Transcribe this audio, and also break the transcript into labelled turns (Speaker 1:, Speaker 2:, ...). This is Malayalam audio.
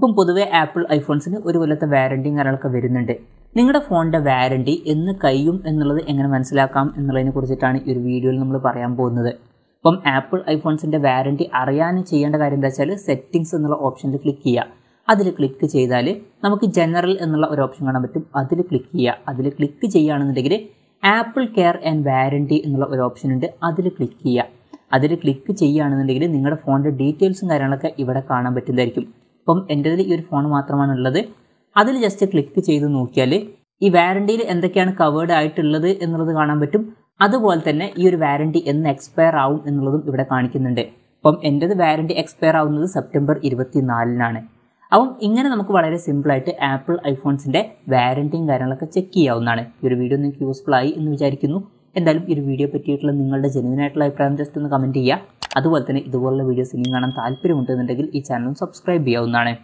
Speaker 1: ഇപ്പം പൊതുവേ ആപ്പിൾ ഐഫോൺസിന് ഒരു കൊല്ലത്തെ വാരണ്ടിയും കാര്യങ്ങളൊക്കെ വരുന്നുണ്ട് നിങ്ങളുടെ ഫോണിൻ്റെ വാരണ്ടി എന്ന് കഴിയും എന്നുള്ളത് എങ്ങനെ മനസ്സിലാക്കാം എന്നുള്ളതിനെ കുറിച്ചിട്ടാണ് ഈ ഒരു വീഡിയോയിൽ നമ്മൾ പറയാൻ പോകുന്നത് ഇപ്പം ആപ്പിൾ ഐഫോൺസിൻ്റെ വാരണ്ടി അറിയാൻ ചെയ്യേണ്ട കാര്യം എന്താ വെച്ചാൽ സെറ്റിങ്സ് എന്നുള്ള ഓപ്ഷനിൽ ക്ലിക്ക് ചെയ്യുക അതിൽ ക്ലിക്ക് ചെയ്താൽ നമുക്ക് ജനറൽ എന്നുള്ള ഒരു ഓപ്ഷൻ കാണാൻ പറ്റും അതിൽ ക്ലിക്ക് ചെയ്യുക അതിൽ ക്ലിക്ക് ചെയ്യുകയാണെന്നുണ്ടെങ്കിൽ ആപ്പിൾ കെയർ ആൻഡ് വാരണ്ടി എന്നുള്ള ഒരു ഓപ്ഷൻ ഉണ്ട് അതിൽ ക്ലിക്ക് ചെയ്യുക അതിൽ ക്ലിക്ക് ചെയ്യുകയാണെന്നുണ്ടെങ്കിൽ നിങ്ങളുടെ ഫോണിൻ്റെ ഡീറ്റെയിൽസും കാര്യങ്ങളൊക്കെ ഇവിടെ കാണാൻ പറ്റുന്നതായിരിക്കും ഇപ്പം എൻ്റെതിൽ ഈ ഒരു ഫോൺ മാത്രമാണ് ഉള്ളത് അതിൽ ജസ്റ്റ് ക്ലിക്ക് ചെയ്ത് നോക്കിയാൽ ഈ വാറണ്ടിയിൽ എന്തൊക്കെയാണ് കവേർഡ് ആയിട്ടുള്ളത് എന്നുള്ളത് കാണാൻ പറ്റും അതുപോലെ തന്നെ ഈ ഒരു വാറണ്ടി എന്ന് എക്സ്പയർ ആവും എന്നുള്ളതും ഇവിടെ കാണിക്കുന്നുണ്ട് അപ്പം എൻ്റെത് വാറണ്ടി എക്സ്പയർ ആവുന്നത് സെപ്റ്റംബർ ഇരുപത്തിനാലിനാണ് അപ്പം ഇങ്ങനെ നമുക്ക് വളരെ സിമ്പിളായിട്ട് ആപ്പിൾ ഐഫോൺസിൻ്റെ വാരണ്ടിയും കാര്യങ്ങളൊക്കെ ചെക്ക് ചെയ്യാവുന്നതാണ് ഈ ഒരു വീഡിയോ നിങ്ങൾക്ക് യൂസ്ഫുൾ ആയി എന്ന് വിചാരിക്കുന്നു എന്തായാലും ഈ ഒരു വീഡിയോ പറ്റിയിട്ടുള്ള നിങ്ങളുടെ ജെനുവിനായിട്ടുള്ള അഭിപ്രായം ജസ്റ്റ് ഒന്ന് കമൻറ്റ് ചെയ്യുക അതുപോലെ തന്നെ ഇതുപോലുള്ള വീഡിയോസ് ഇനിയും കാണാൻ താല്പര്യമുണ്ടെന്നുണ്ടെങ്കിൽ ഈ ചാനൽ സബ്സ്ക്രൈബ് ചെയ്യാവുന്നതാണ്